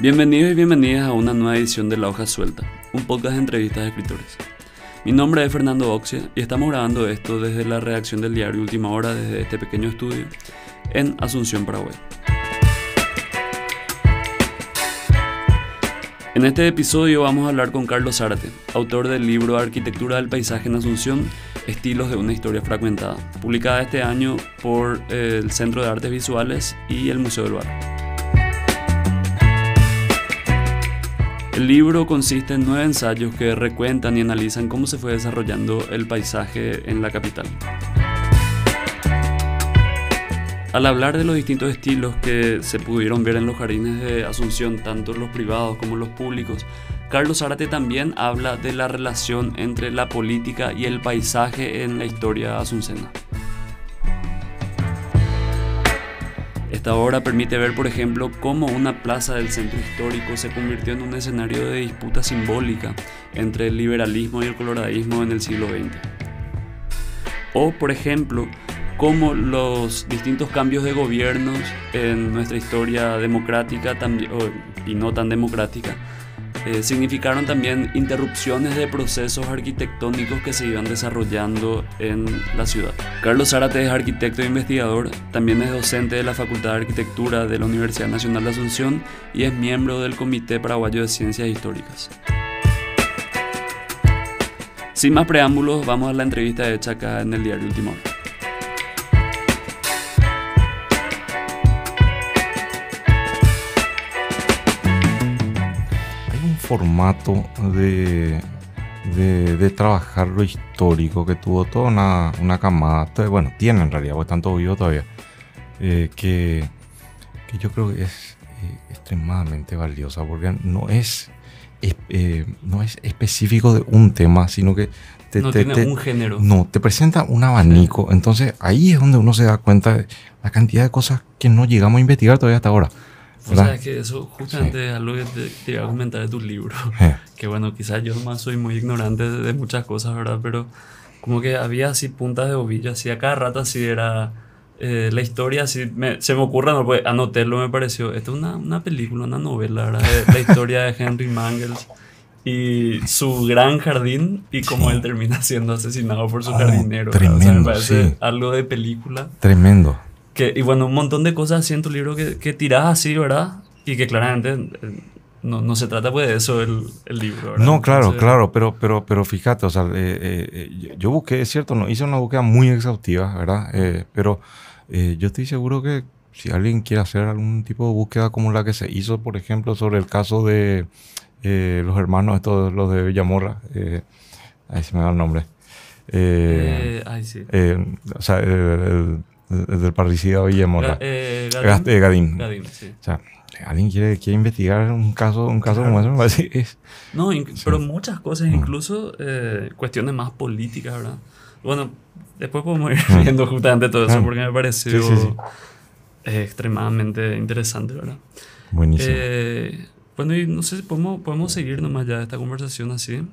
Bienvenidos y bienvenidas a una nueva edición de La Hoja Suelta, un podcast de entrevistas de escritores. Mi nombre es Fernando Oxia y estamos grabando esto desde la redacción del diario Última Hora desde este pequeño estudio en Asunción, Paraguay. En este episodio vamos a hablar con Carlos Zárate, autor del libro Arquitectura del Paisaje en Asunción, Estilos de una Historia Fragmentada, publicada este año por el Centro de Artes Visuales y el Museo del Barrio. El libro consiste en nueve ensayos que recuentan y analizan cómo se fue desarrollando el paisaje en la capital. Al hablar de los distintos estilos que se pudieron ver en los jardines de Asunción, tanto los privados como los públicos, Carlos Arate también habla de la relación entre la política y el paisaje en la historia asuncena. Esta obra permite ver, por ejemplo, cómo una plaza del centro histórico se convirtió en un escenario de disputa simbólica entre el liberalismo y el coloradismo en el siglo XX. O, por ejemplo, cómo los distintos cambios de gobiernos en nuestra historia democrática y no tan democrática eh, significaron también interrupciones de procesos arquitectónicos que se iban desarrollando en la ciudad. Carlos Zárate es arquitecto e investigador, también es docente de la Facultad de Arquitectura de la Universidad Nacional de Asunción y es miembro del Comité Paraguayo de Ciencias Históricas. Sin más preámbulos, vamos a la entrevista hecha acá en el diario Último formato de, trabajar lo histórico que tuvo toda una, una camada, bueno, tiene en realidad, porque están todos todavía, eh, que, yo creo que es eh, extremadamente valiosa, porque no es, eh, no es específico de un tema, sino que un género. No, te presenta un abanico. Entonces ahí es donde uno se da cuenta de la cantidad de cosas que no llegamos a investigar todavía hasta ahora. O sea, es que eso justamente es algo que te, iba a comentar de tu libro. Eh. Que bueno, quizás yo más soy muy ignorante de, muchas cosas, ¿verdad? Pero como que había así puntas de ovillo, así a cada rato así era eh, la historia, así se me ocurra, no, pues anotarlo me pareció. Esta es una, una, película, una novela, ¿verdad? la historia de Henry Mangels y su gran jardín y cómo él termina siendo asesinado por su ah, jardinero. Tremendo, o sea, me parece algo de película. Tremendo. Que, y bueno, un montón de cosas así en tu libro que, que tirás así, ¿verdad? Y que claramente eh, no, no se trata pues de eso el, el libro, ¿verdad? No, claro, claro, pero, pero, pero fíjate, o sea, eh, eh, yo busqué, es cierto, no, hice una búsqueda muy exhaustiva, ¿verdad? pero yo estoy seguro que si alguien quiere hacer algún tipo de búsqueda como la que se hizo, por ejemplo, sobre el caso de los hermanos, estos, los de Villamorra, ahí se me da el nombre. Eh, ay, sí. o sea, el, del parricida Villamorra. Eh, eh, Gadín. Gadín. sí. O sea, alguien quiere, quiere investigar un caso, un caso como ese. no, pero muchas cosas, mm. incluso eh, cuestiones más políticas, ¿verdad? Bueno, después podemos ir mm. viendo justamente todo eso mm. porque me pareció extremadamente interesante, ¿verdad? Buenísimo. Eh, bueno, y no sé si podemos, podemos seguir nomás ya esta conversación así.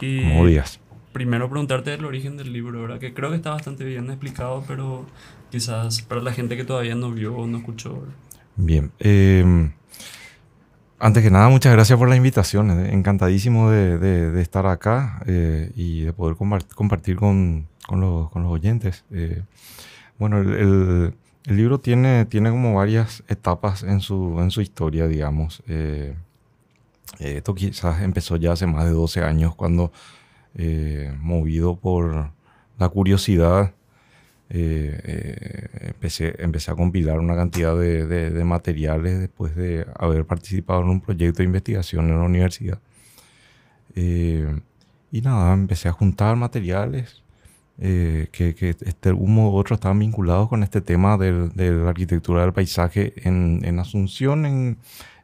Y días. Primero preguntarte el origen del libro, ¿verdad? Que creo que está bastante bien explicado, pero quizás para la gente que todavía no vio o no escuchó. Bien. Em, antes que nada, muchas gracias por la invitación. Eh, encantadísimo de, estar acá eh, y de poder compartir con, los, oyentes. Eh. bueno, el, libro tiene, tiene como varias etapas en su, en su historia, digamos. esto quizás empezó ya hace más de 12 años cuando, movido por la curiosidad eh, eh, empecé, empecé, a compilar una cantidad de, de, materiales después de haber participado en un proyecto de investigación en la universidad. Eh, y nada, empecé a juntar materiales que, que de modo u otro estaban vinculados con este tema del, de la arquitectura del paisaje en, en Asunción, en,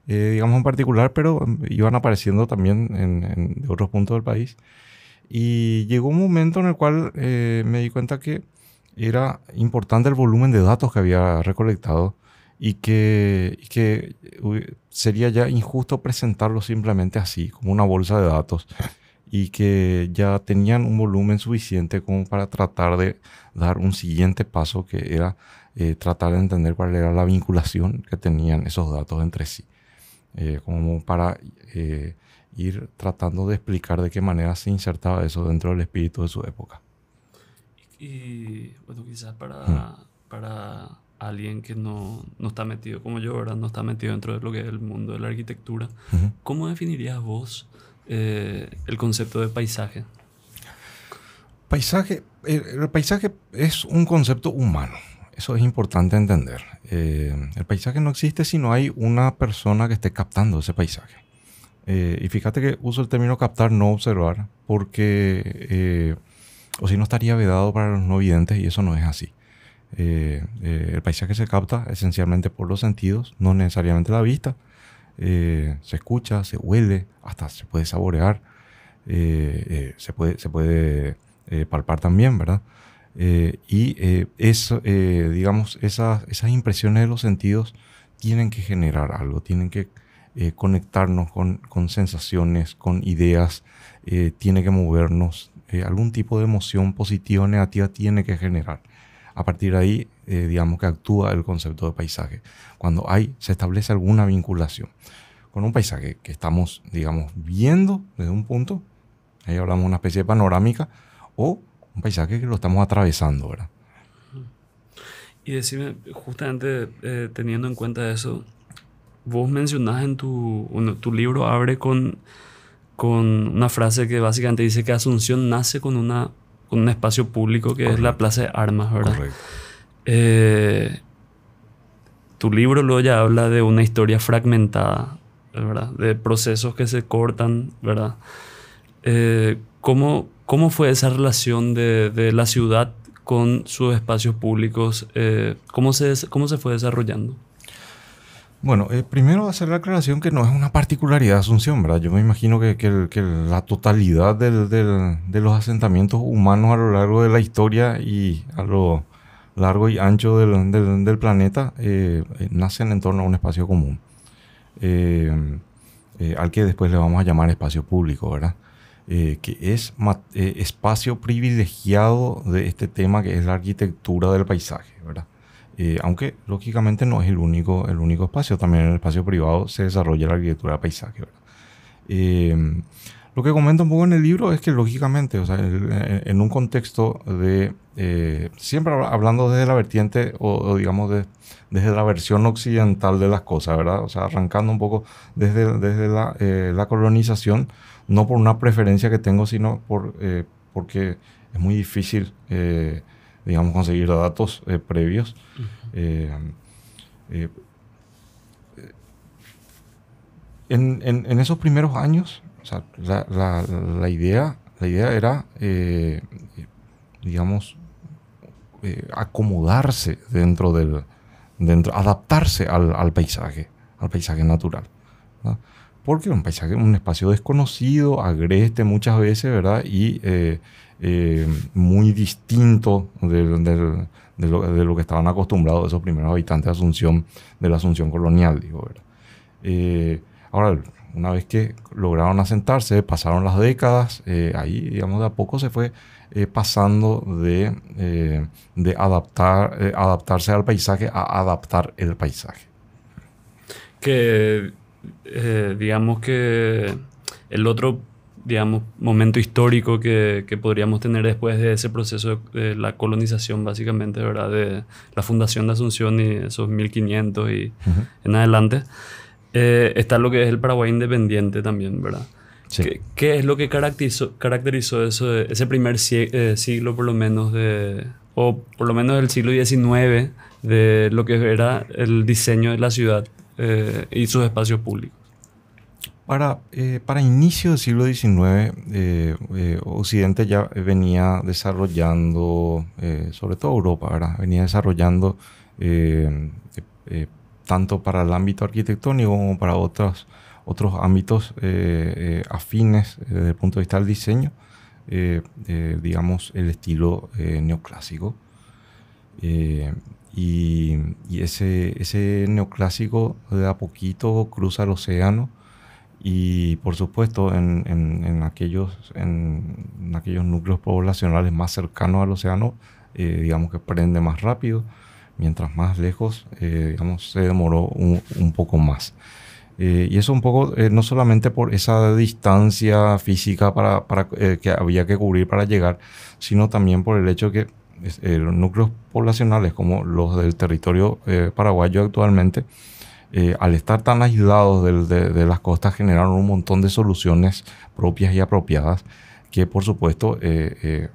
digamos en particular, pero um, iban apareciendo también en, otros puntos del país. Y llegó un momento en el cual me di cuenta que era importante el volumen de datos que había recolectado y que, que sería ya injusto presentarlo simplemente así, como una bolsa de datos, y que ya tenían un volumen suficiente como para tratar de dar un siguiente paso que era eh, tratar de entender cuál era la vinculación que tenían esos datos entre sí, eh, como para eh, ir tratando de explicar de qué manera se insertaba eso dentro del espíritu de su época y bueno, quizás para, hmm. para alguien que no, no, está metido como yo, ¿verdad? No está metido dentro de lo que es el mundo de la arquitectura. ¿Cómo definirías vos eh, el concepto de paisaje? Paisaje, el, paisaje es un concepto humano. Eso es importante entender. Eh, el paisaje no existe si no hay una persona que esté captando ese paisaje. Eh, y fíjate que uso el término captar, no observar, porque o si no estaría vedado para los no videntes y eso no es así. Eh, eh, el paisaje se capta esencialmente por los sentidos, no necesariamente la vista. Eh, se escucha, se huele, hasta se puede saborear, se puede, se puede palpar también, ¿verdad? y eso, digamos, esas, impresiones de los sentidos tienen que generar algo, tienen que conectarnos con, sensaciones, con ideas, tiene que movernos, eh, algún tipo de emoción positiva o negativa tiene que generar. A partir de ahí, eh, digamos que actúa el concepto de paisaje. Cuando hay, se establece alguna vinculación con un paisaje que estamos, digamos, viendo desde un punto, ahí hablamos de una especie de panorámica, o un paisaje que lo estamos atravesando, ¿verdad? Y decime, justamente eh, teniendo en cuenta eso, vos mencionás en tu, tu libro, abre con con una frase que básicamente dice que Asunción nace con, una, un espacio público que es la Plaza de Armas, ¿verdad? Eh, tu libro luego ya habla de una historia fragmentada, ¿verdad? De procesos que se cortan, ¿verdad? Eh, ¿cómo, fue esa relación de, la ciudad con sus espacios públicos? Eh, se, ¿Cómo se fue desarrollando? Bueno, eh, primero hacer la aclaración que no es una particularidad de Asunción, ¿verdad? Yo me imagino que, la totalidad de los asentamientos humanos a lo largo de la historia y a lo largo y ancho del, planeta eh, eh, nacen en torno a un espacio común, al que después le vamos a llamar espacio público, ¿verdad? que es espacio privilegiado de este tema que es la arquitectura del paisaje, ¿verdad? Eh, aunque lógicamente no es el único, el único espacio, también en el espacio privado se desarrolla la arquitectura de paisaje. Eh, lo que comento un poco en el libro es que lógicamente, o sea, en, un contexto de, eh, siempre hablando desde la vertiente o, digamos desde la versión occidental de las cosas, ¿verdad? O sea, arrancando un poco desde, desde la, colonización, no por una preferencia que tengo, sino por, porque es muy difícil digamos, conseguir datos eh, previos. Eh, eh, en, esos primeros años, la, idea, la idea era, digamos, acomodarse dentro del, dentro, adaptarse al, al paisaje, al paisaje natural. ¿no? porque un paisaje, un espacio desconocido, agreste muchas veces, ¿verdad? Y eh, eh, muy distinto de, de, lo, que estaban acostumbrados esos primeros habitantes de Asunción, de la Asunción colonial, digo, ¿verdad? Eh, ahora, una vez que lograron asentarse, pasaron las décadas, ahí, digamos, de a poco se fue pasando de, de adaptar, adaptarse al paisaje a adaptar el paisaje. Que eh, digamos que el otro digamos, momento histórico que, que, podríamos tener después de ese proceso de, la colonización, básicamente, ¿verdad? De la fundación de Asunción y esos 1500 y en adelante, eh, está lo que es el Paraguay independiente también, ¿verdad? ¿Qué, ¿Qué, es lo que caracterizó, caracterizó eso, ese primer eh, siglo, por lo menos, de, o por lo menos del siglo XIX, de lo que era el diseño de la ciudad? Eh, y sus espacios públicos. Para, eh, para inicio del siglo XIX, eh, Occidente ya venía desarrollando, sobre todo Europa, venía desarrollando tanto para el ámbito arquitectónico como para otros, otros ámbitos afines desde el punto de vista del diseño, digamos, el estilo neoclásico. Y, ese, ese neoclásico de a poquito cruza el océano y por supuesto en, en, aquellos, en, aquellos núcleos poblacionales más cercanos al océano, eh, digamos que prende más rápido, mientras más lejos, eh, digamos, se demoró un, poco más. Eh, y eso un poco, no solamente por esa distancia física para, para que había que cubrir para llegar, sino también por el hecho que eh, los núcleos poblacionales como los del territorio eh, paraguayo actualmente, eh, al estar tan aislados de, las costas, generaron un montón de soluciones propias y apropiadas que por supuesto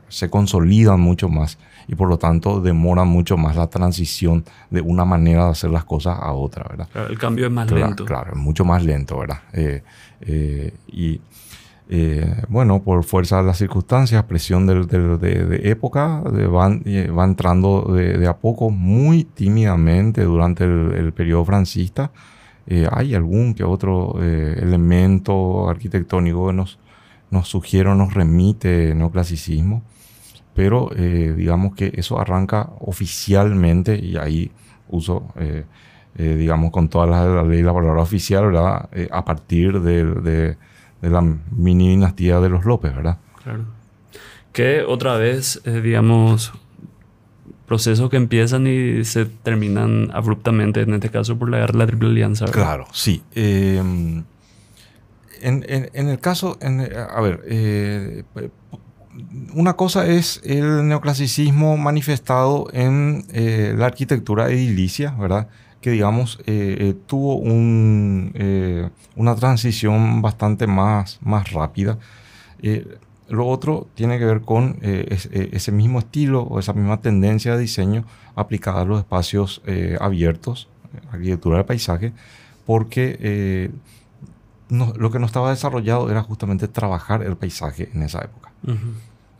se consolidan mucho más y por lo tanto demoran mucho más la transición de una manera de hacer las cosas a otra, ¿verdad? El cambio es más lento. Claro, es mucho más lento, ¿verdad? y eh, bueno, por fuerza de las circunstancias, presión de, época, van, eh, va entrando de, a poco, muy tímidamente durante el, periodo francista. Eh, hay algún que otro elemento arquitectónico que nos, nos sugiere nos remite neoclasicismo, pero digamos que eso arranca oficialmente y ahí uso... digamos, con toda la, la, ley, la palabra oficial, ¿verdad? a partir de, de la mini dinastía de los López, ¿verdad? Claro. Que otra vez, eh, digamos, procesos que empiezan y se terminan abruptamente, en este caso por la guerra de la Triple Alianza. Claro, sí. Em, en, el caso, a ver, eh, una cosa es el neoclasicismo manifestado en eh, la arquitectura edilicia, ¿verdad? que digamos eh, eh, tuvo un, eh, una transición bastante más, más rápida. lo otro tiene que ver con ese mismo estilo o esa misma tendencia de diseño aplicada a los espacios abiertos, arquitectura del paisaje, porque lo que no estaba desarrollado era justamente trabajar el paisaje en esa época.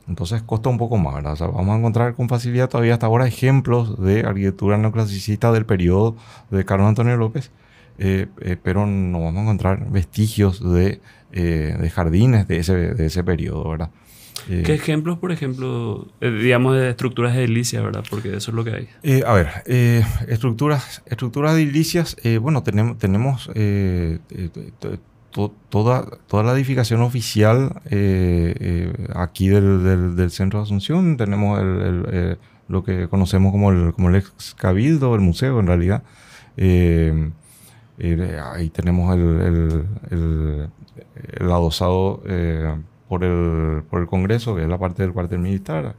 Entonces cuesta un poco más, ¿verdad? O sea, vamos a encontrar con facilidad todavía hasta ahora ejemplos de arquitectura neoclasicista del periodo de Carlos Antonio López, eh, eh, pero no vamos a encontrar vestigios de, eh, de jardines de ese, de ese periodo, ¿verdad? ¿Qué ejemplos, por ejemplo, digamos, de estructuras edilicias, verdad? Porque eso es lo que hay. a ver, estructuras, estructuras edilicias, bueno, tenemos, tenemos toda, toda la edificación oficial eh, eh, aquí del, Centro de Asunción. Tenemos eh, lo que conocemos como el, el ex cabildo, el museo en realidad. ahí tenemos el, el adosado por, el, por el Congreso, que es la parte del cuartel militar.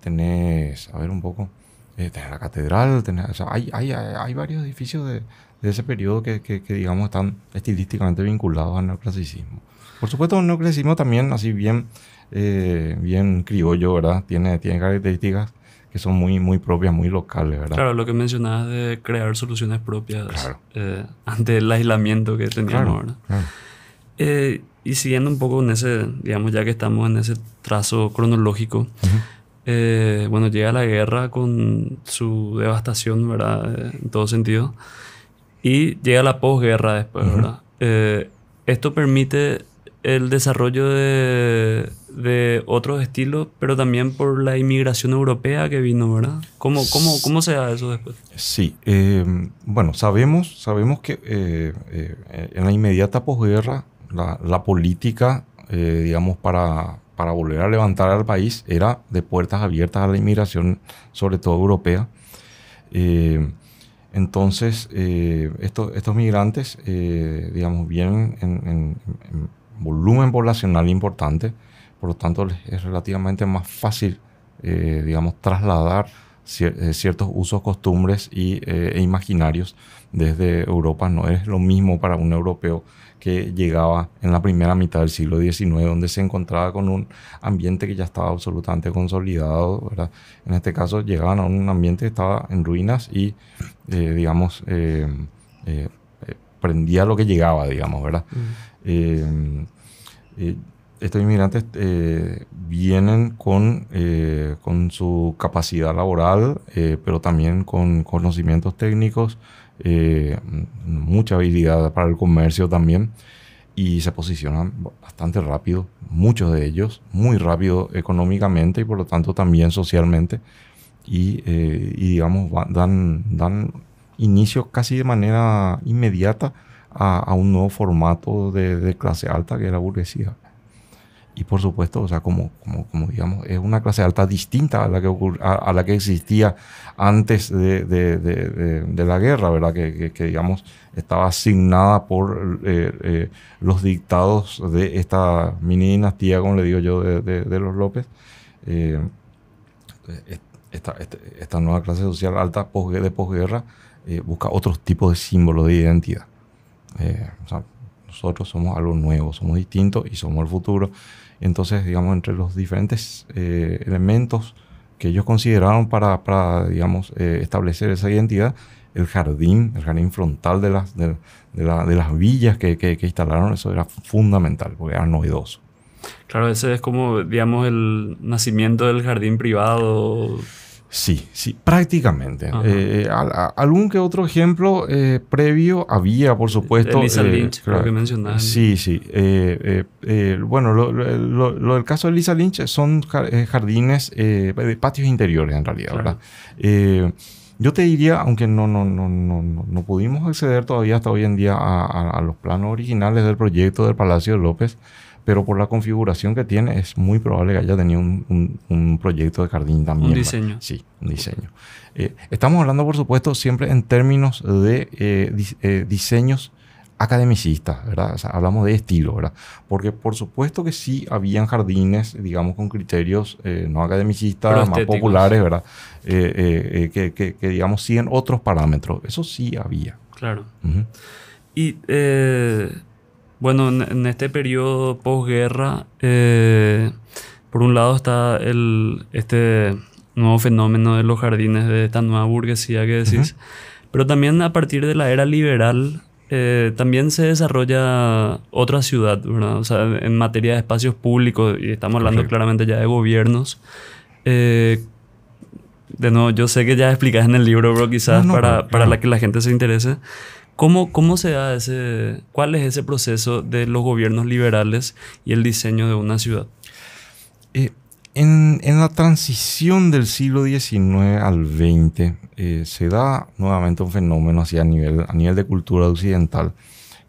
Tenés, a ver un poco. Eh, tener la catedral, o sea, hay, hay, hay, varios edificios de, de ese periodo que, que, digamos, están estilísticamente vinculados al neoclasicismo. Por supuesto, el neoclasicismo también así bien, eh, bien criollo, ¿verdad? Tiene, tiene características que son muy, muy propias, muy locales, ¿verdad? Claro, lo que mencionabas de crear soluciones propias eh, ante el aislamiento que teníamos, ¿verdad? y siguiendo un poco en ese, digamos, ya que estamos en ese trazo cronológico, eh, bueno, llega la guerra con su devastación, ¿verdad? Eh, en todo sentido. Y llega la posguerra después, ¿verdad? Eh, esto permite el desarrollo de, de, otros estilos, pero también por la inmigración europea que vino, ¿verdad? ¿Cómo, cómo, cómo se da eso después? Sí, em, bueno, sabemos, sabemos que en la inmediata posguerra, la política, digamos, para, para volver a levantar al país era de puertas abiertas a la inmigración, sobre todo europea. Eh, entonces, eh, estos, migrantes, eh, digamos, vienen en, volumen poblacional importante, por lo tanto es relativamente más fácil, digamos, trasladar ciertos usos, costumbres y, e imaginarios desde Europa. No es lo mismo para un europeo que llegaba en la primera mitad del siglo XIX, donde se encontraba con un ambiente que ya estaba absolutamente consolidado. En este caso llegaban a un ambiente que estaba en ruinas y, eh, digamos, eh, eh, prendía lo que llegaba, digamos, ¿verdad? Mm. estos inmigrantes vienen con, con su capacidad laboral, pero también con conocimientos técnicos, eh, mucha habilidad para el comercio también y se posicionan bastante rápido, muchos de ellos, muy rápido económicamente y por lo tanto también socialmente y, eh, digamos, dan, dan inicio casi de manera inmediata a, un nuevo formato de, de clase alta que es la burguesía. Y por supuesto, o sea, como, digamos, es una clase alta distinta a la que, a, la que existía antes de, la guerra, ¿verdad? Que, digamos, estaba asignada por eh, eh, los dictados de esta mini dinastía, como le digo yo, de, los López. Eh, este, esta, nueva clase social alta de posguerra busca otros tipos de símbolos de identidad. nosotros somos algo nuevo, somos distintos y somos el futuro. Entonces, digamos, entre los diferentes eh, elementos que ellos consideraron para, digamos, eh, establecer esa identidad, el jardín, el jardín frontal de las, de, las villas que, que, instalaron, eso era fundamental, porque era novedoso. Claro, ese es como, digamos, el nacimiento del jardín privado. Sí, sí, prácticamente. Eh, algún que otro ejemplo eh, previo había, por supuesto. Lisa eh, Lynch, creo que mencionaste. Sí, sí. bueno, lo, del caso de Lisa Lynch son jardines, de patios interiores en realidad, ¿verdad? yo te diría, aunque no, no, no, no, no pudimos acceder todavía hasta hoy en día a, a los planos originales del proyecto del Palacio de López, pero por la configuración que tiene es muy probable que haya tenido un, un, proyecto de jardín también. Un diseño. Sí, un diseño. Eh, estamos hablando, por supuesto, siempre en términos de eh, eh, diseños academicistas, ¿verdad? O sea, hablamos de estilo, ¿verdad? Porque por supuesto que sí habían jardines, digamos, con criterios no academicistas, más populares, ¿verdad? Que, que, que, digamos, siguen otros parámetros. Eso sí había. Claro. Y bueno, en, este periodo posguerra, eh, por un lado está el, este nuevo fenómeno de los jardines de esta nueva burguesía que decís, pero también a partir de la era liberal eh, también se desarrolla otra ciudad, ¿verdad? O sea, en materia de espacios públicos, y estamos hablando claramente ya de gobiernos. Eh, de nuevo, yo sé que ya explicas en el libro, pero quizás para, para la que la gente se interese. ¿Cómo, se da cuál es ese proceso de los gobiernos liberales y el diseño de una ciudad? Eh, en, la transición del siglo XIX al XX eh, se da nuevamente un fenómeno a nivel, a nivel de cultura occidental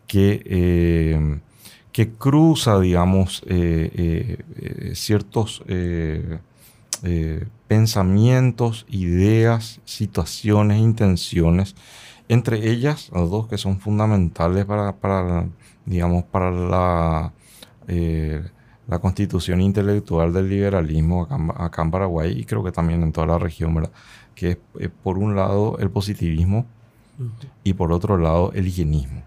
que, eh, que cruza, digamos, ciertos pensamientos, ideas, situaciones, intenciones entre ellas, los dos que son fundamentales para, digamos, para eh, la, constitución intelectual del liberalismo acá, en Paraguay y creo que también en toda la región, ¿verdad? Que es, eh, por un lado, el positivismo y por otro lado, el higienismo.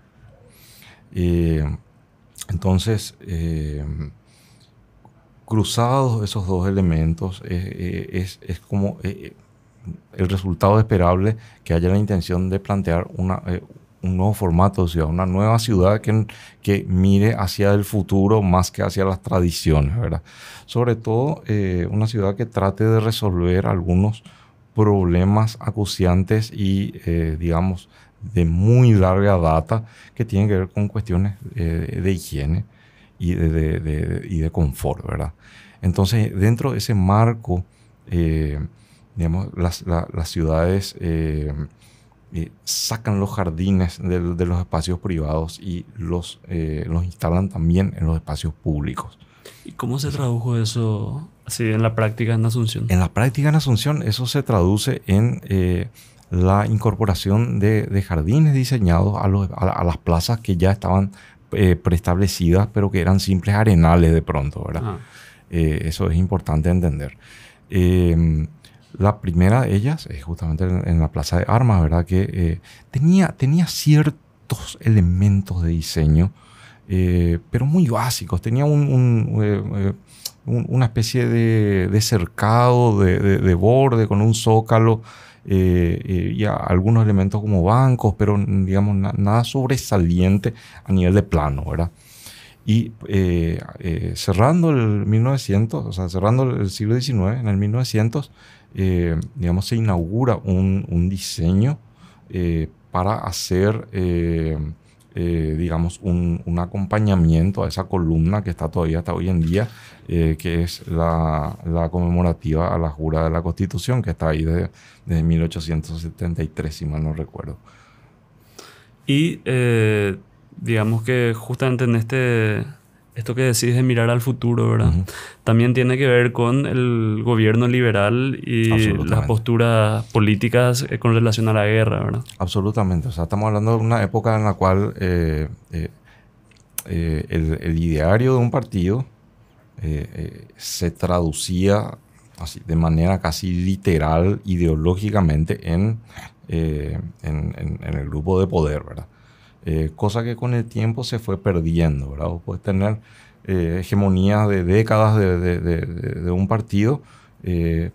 Eh, entonces, cruzados esos dos elementos, es, es como el resultado esperable que haya la intención de plantear una, eh, un nuevo formato de ciudad, una nueva ciudad que, que, mire hacia el futuro más que hacia las tradiciones, ¿verdad? Sobre todo eh, una ciudad que trate de resolver algunos problemas acuciantes y, eh, digamos, de muy larga data que tienen que ver con cuestiones de higiene y de, y de confort, ¿verdad? Entonces, dentro de ese marco, digamos, las, ciudades eh, eh, sacan los jardines de, los espacios privados y los, eh, los instalan también en los espacios públicos. ¿Y cómo se tradujo eso así en la práctica en Asunción? En la práctica en Asunción eso se traduce en la incorporación de, jardines diseñados a, las plazas que ya estaban preestablecidas, pero que eran simples arenales de pronto, ¿verdad? Ah. eso es importante entender. La primera de ellas es justamente en, la Plaza de Armas, ¿verdad? Que eh, tenía, tenía ciertos elementos de diseño, eh, pero muy básicos. Tenía eh, una especie de, cercado, de, borde con un zócalo y algunos elementos como bancos, pero digamos nada sobresaliente a nivel de plano, ¿verdad? Y cerrando el 1900, cerrando el siglo XIX, en el 1900, eh, digamos, se inaugura un, diseño eh, para hacer, eh, digamos, un, un, acompañamiento a esa columna que está todavía hasta hoy en día, que es la, conmemorativa a la jura de la Constitución, que está ahí desde 1873, si mal no recuerdo. Y digamos que justamente en este esto que decís de mirar al futuro, ¿verdad? También tiene que ver con el gobierno liberal y las posturas políticas eh, con relación a la guerra, ¿verdad? Absolutamente. O sea, estamos hablando de una época en la cual eh, eh, el, ideario de un partido se traducía así, de manera casi literal, ideológicamente, en, en el grupo de poder, ¿verdad? Eh, cosa que con el tiempo se fue perdiendo, ¿verdad? Puedes tener eh, hegemonías de décadas de, un partido, eh,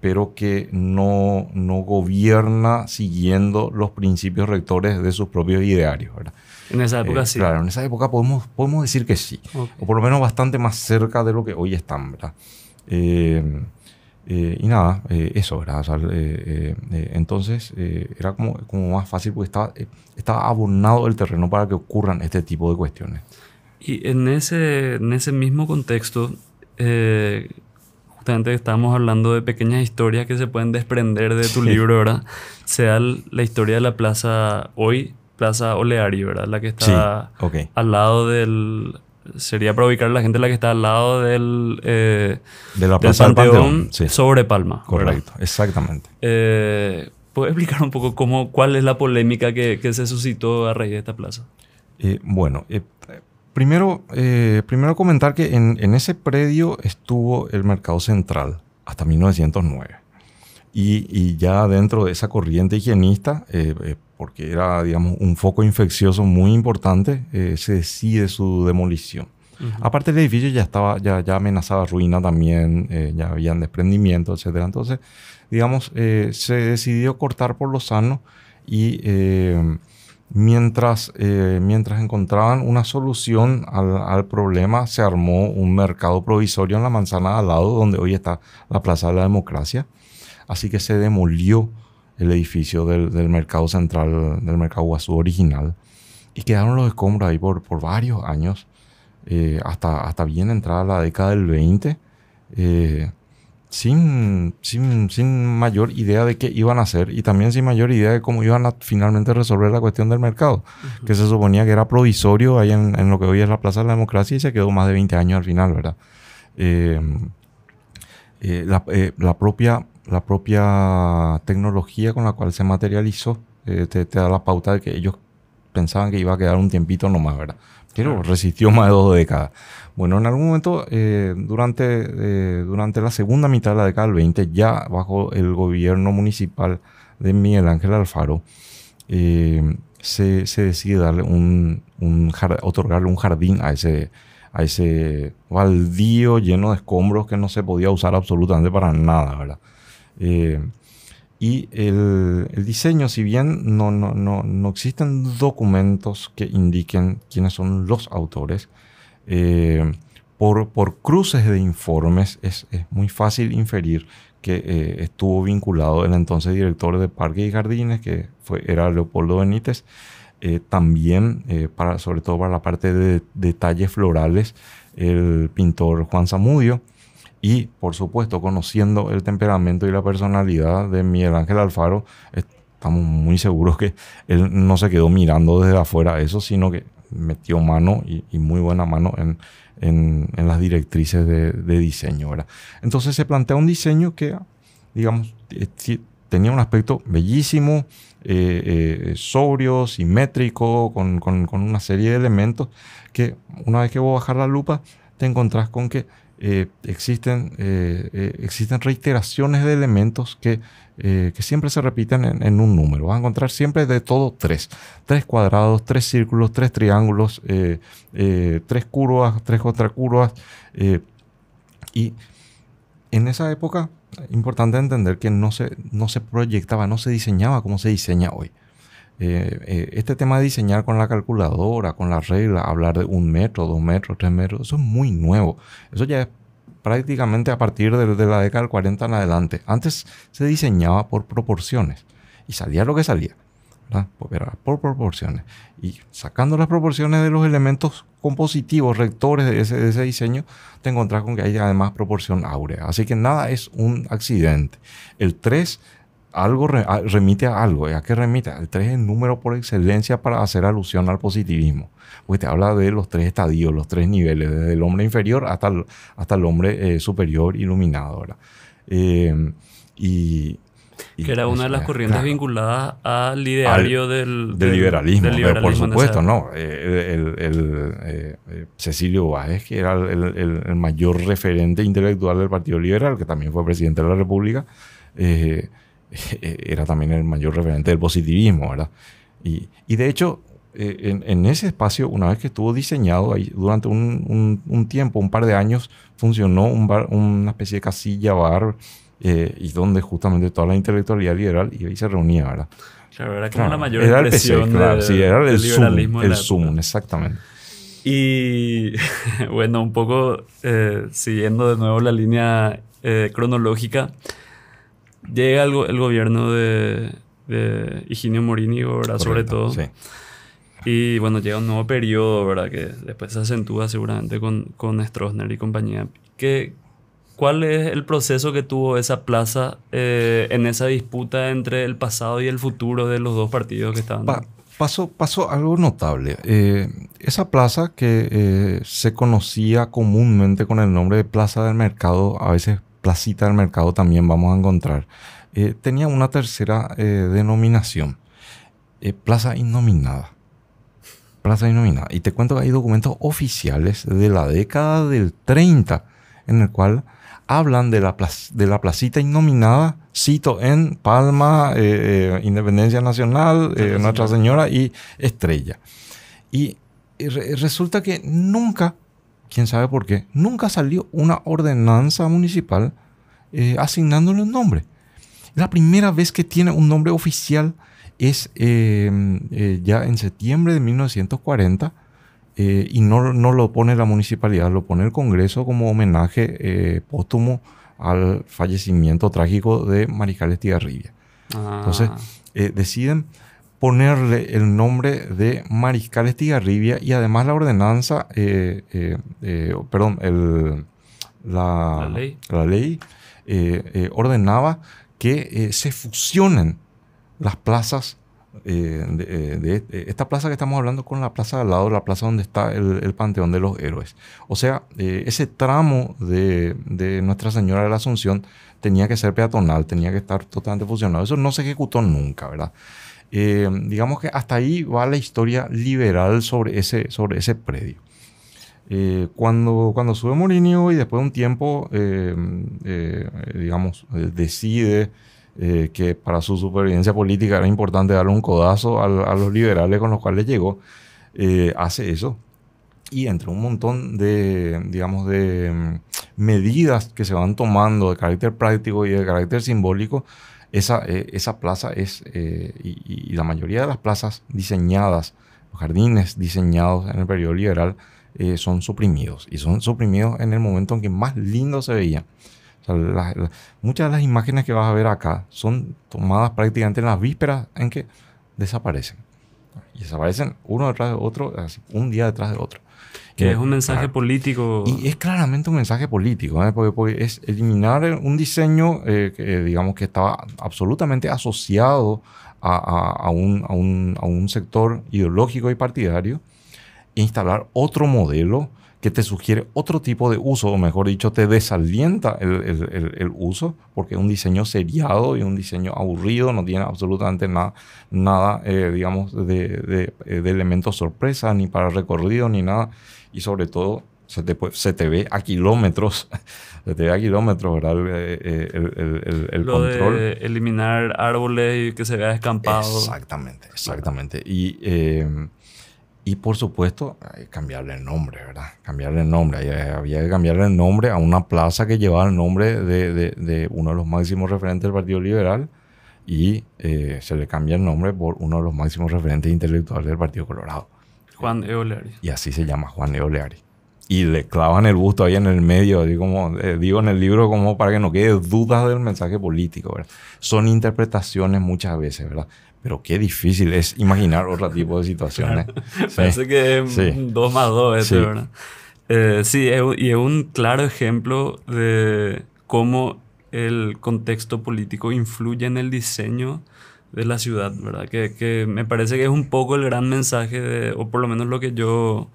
pero que no, no gobierna siguiendo los principios rectores de sus propios idearios, ¿verdad? En esa época sí. Claro, en esa época podemos, podemos decir que sí, o por lo menos bastante más cerca de lo que hoy están, ¿verdad? Eh, y nada, eh, eso, ¿verdad? Eh, entonces era como, como más fácil porque estaba, estaba abonado el terreno para que ocurran este tipo de cuestiones. Y en ese, en ese mismo contexto, justamente estábamos hablando de pequeñas historias que se pueden desprender de tu libro, ¿verdad? Sea la historia de la plaza hoy, Plaza Oleario, ¿verdad? La que está al lado del sería para ubicar a la gente la que está al lado del, eh, de la del Panteón, sobre Palma. Correcto, exactamente. Eh, ¿Puedes explicar un poco cómo, cuál es la polémica que, se suscitó a raíz de esta plaza? Eh, bueno, eh, primero, primero comentar que en, ese predio estuvo el Mercado Central hasta 1909 y, ya dentro de esa corriente higienista, eh, eh, porque era, digamos, un foco infeccioso muy importante, eh, se decide su demolición. Aparte el edificio ya estaba, ya, ya amenazaba ruina también, ya habían desprendimiento, etc. Entonces, digamos, se decidió cortar por lo sano y mientras, mientras encontraban una solución al, problema, se armó un mercado provisorio en la manzana al lado, donde hoy está la Plaza de la Democracia. Así que se demolió el edificio del, mercado central, del mercado guasú original. Y quedaron los escombros ahí por, varios años, eh, hasta, hasta bien entrada la década del 20, eh, sin, sin, mayor idea de qué iban a hacer y también sin mayor idea de cómo iban a finalmente resolver la cuestión del mercado, que se suponía que era provisorio ahí en, lo que hoy es la Plaza de la Democracia y se quedó más de 20 años al final, ¿verdad? Eh, la, la propia la propia tecnología con la cual se materializó eh, te, da la pauta de que ellos pensaban que iba a quedar un tiempito nomás, ¿verdad? Pero resistió más de dos décadas. Bueno, en algún momento, eh, durante, eh, durante la segunda mitad de la década del 20, ya bajo el gobierno municipal de Miguel Ángel Alfaro, se, se, decide darle un, un otorgarle un jardín a ese, a ese baldío lleno de escombros que no se podía usar absolutamente para nada, ¿verdad? Eh, y el, diseño, si bien no, no, no, no, existen documentos que indiquen quiénes son los autores, eh, por, cruces de informes es, es muy fácil inferir que eh, estuvo vinculado el entonces director de Parque y Jardines, que fue, era Leopoldo Benítez, también, para, sobre todo para la parte de, de detalles florales, el pintor Juan Zamudio. Y, por supuesto, conociendo el temperamento y la personalidad de Miguel Ángel Alfaro, estamos muy seguros que él no se quedó mirando desde afuera eso, sino que metió mano y, muy buena mano en, las directrices de, diseño. Entonces se plantea un diseño que, digamos, eh, tenía un aspecto bellísimo, eh, eh, sobrio, simétrico, con, una serie de elementos que una vez que vos bajas la lupa, te encontrás con que eh, eh, eh, existen, reiteraciones de elementos que, siempre se repiten en, un número. Vas a encontrar siempre de todo tres. Tres cuadrados, tres círculos, tres triángulos, tres curvas, tres contracurvas. y en esa época, importante entender que no no se proyectaba, no se diseñaba como se diseña hoy. Eh, eh, este tema de diseñar con la calculadora, con la regla, hablar de un metro, dos metros, tres metros, eso es muy nuevo. Eso ya es prácticamente a partir de, la década del 40 en adelante. Antes se diseñaba por proporciones y salía lo que salía. Pues por proporciones. Y sacando las proporciones de los elementos compositivos, rectores de ese, de ese, diseño, te encontrás con que hay además proporción áurea. Así que nada es un accidente. El 3 algo remite a algo. ¿eh? ¿A que remite? El 3 es el número por excelencia para hacer alusión al positivismo. Porque te habla de los tres estadios, los tres niveles, desde el hombre inferior hasta el, hasta el hombre eh, superior iluminado. Eh, y, que era una de las corrientes vinculadas al ideario del, liberalismo. por supuesto, no. El, Cecilio Báez, que era el, mayor referente intelectual del Partido Liberal, que también fue presidente de la República, era también el mayor referente del positivismo, ¿verdad? Y, y de hecho, eh, en, ese espacio, una vez que estuvo diseñado, ahí, durante un, un, tiempo, un par de años, funcionó un bar, una especie de casilla bar, eh, y donde justamente toda la intelectualidad liberal y ahí se reunía, ¿verdad? Claro, era como la mayor era el PC, del, sí, era el Zoom, Zoom, exactamente. Y bueno, un poco eh, siguiendo de nuevo la línea cronológica, llega el, gobierno de, Higinio Morini, ¿verdad? Sobre todo. Y bueno, llega un nuevo periodo, ¿verdad? Que después se acentúa seguramente con, con Stroessner y compañía. ¿Qué, ¿Cuál es el proceso que tuvo esa plaza eh, en esa disputa entre el pasado y el futuro de los dos partidos que estaban? pasó, algo notable. Eh, esa plaza que eh, se conocía comúnmente con el nombre de Plaza del Mercado, a veces placita del mercado también vamos a encontrar. Eh, tenía una tercera eh, denominación, eh, plaza innominada. Plaza innominada. Y te cuento que hay documentos oficiales de la década del 30 en el cual hablan de la, plaza, de la placita innominada, cito en Palma, Independencia Nacional, Nuestra Señora y Estrella. Y resulta que nunca quién sabe por qué, nunca salió una ordenanza municipal eh, asignándole un nombre. La primera vez que tiene un nombre oficial es em, eh, ya en septiembre de 1940 eh, y no, lo pone la municipalidad, lo pone el Congreso como homenaje póstumo al fallecimiento trágico de Mariscal Estigarribia. Ah. Entonces deciden ponerle el nombre de Mariscal Estigarribia y además la ordenanza, eh, eh, eh, perdón, la, ley, ordenaba que se fusionen las plazas de, esta plaza que estamos hablando con la plaza de al lado, la plaza donde está el, Panteón de los Héroes. O sea, ese tramo de, Nuestra Señora de la Asunción tenía que ser peatonal, tenía que estar totalmente fusionado. Eso no se ejecutó nunca, ¿verdad? Eh, digamos que hasta ahí va la historia liberal sobre ese, sobre ese predio. Eh, cuando, sube Mourinho y después de un tiempo, eh, digamos, decide que para su supervivencia política era importante darle un codazo a, los liberales con los cuales llegó, hace eso. Y entre un montón de, digamos, de mm, medidas que se van tomando de carácter práctico y de carácter simbólico, eh, esa, plaza es, eh, y, la mayoría de las plazas diseñadas, los jardines diseñados en el periodo liberal, eh, son suprimidos. Y son suprimidos en el momento en que más lindo se veía. muchas de las imágenes que vas a ver acá son tomadas prácticamente en las vísperas en que desaparecen. Y desaparecen uno detrás de otro, un día detrás de otro. Que es un mensaje político. Y es claramente un mensaje político, ¿eh? porque, es eliminar un diseño, eh, que, eh, digamos, que estaba absolutamente asociado a, un, a un sector ideológico y partidario, e instalar otro modelo que te sugiere otro tipo de uso, o mejor dicho, te desalienta el, uso, porque es un diseño seriado y un diseño aburrido, no tiene absolutamente nada, nada eh, digamos, de, eh, elementos sorpresa, ni para recorrido, ni nada. Y sobre todo, se te, ve a kilómetros, se te ve a kilómetros, ¿verdad? El, eh, control. eliminar árboles y que se vea escampado. Exactamente, exactamente. Y em, y por supuesto, cambiarle el nombre, ¿verdad? Cambiarle el nombre. Eh, había que cambiarle el nombre a una plaza que llevaba el nombre de, uno de los máximos referentes del Partido Liberal y eh, se le cambia el nombre por uno de los máximos referentes intelectuales del Partido Colorado. Juan Eoleari. Y así se llama Juan Eoleari. Y le clavan el busto ahí en el medio, como eh, digo en el libro, como para que no quede dudas del mensaje político, ¿verdad? Son interpretaciones muchas veces, ¿verdad? Pero qué difícil es imaginar otro tipo de situaciones. ¿eh? Sí. Parece que es dos más sí, eh, y es un claro ejemplo de cómo el contexto político influye en el diseño de la ciudad, ¿verdad? Que, que me parece que es un poco el gran mensaje, o por lo menos lo que yo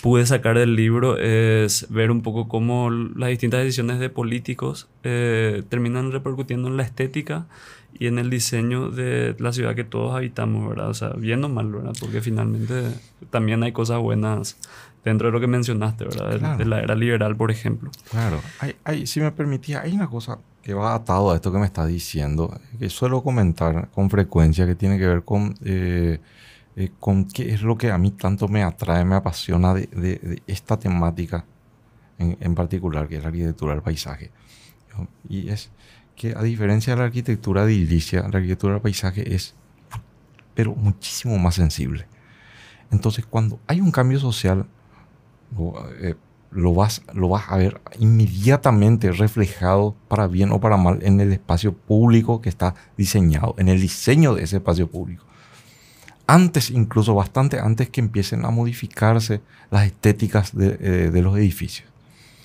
pude sacar del libro es ver un poco cómo las distintas decisiones de políticos eh, terminan repercutiendo en la estética y en el diseño de la ciudad que todos habitamos, ¿verdad? O sea, bien o mal, ¿verdad? Porque finalmente también hay cosas buenas dentro de lo que mencionaste, ¿verdad? De, la era liberal, por ejemplo. Claro. si me permitía, hay una cosa que va atado a esto que me está diciendo, que suelo comentar con frecuencia, que tiene que ver con... Eh, eh, con qué es lo que a mí tanto me atrae, me apasiona de, esta temática en, particular, que es la arquitectura del paisaje. Y es que a diferencia de la arquitectura de edilicia, la arquitectura del paisaje es pero muchísimo más sensible. Entonces, cuando hay un cambio social, eh, lo vas a ver inmediatamente reflejado para bien o para mal en el espacio público que está diseñado, en el diseño de ese espacio público antes incluso, bastante antes que empiecen a modificarse las estéticas de, eh, los edificios.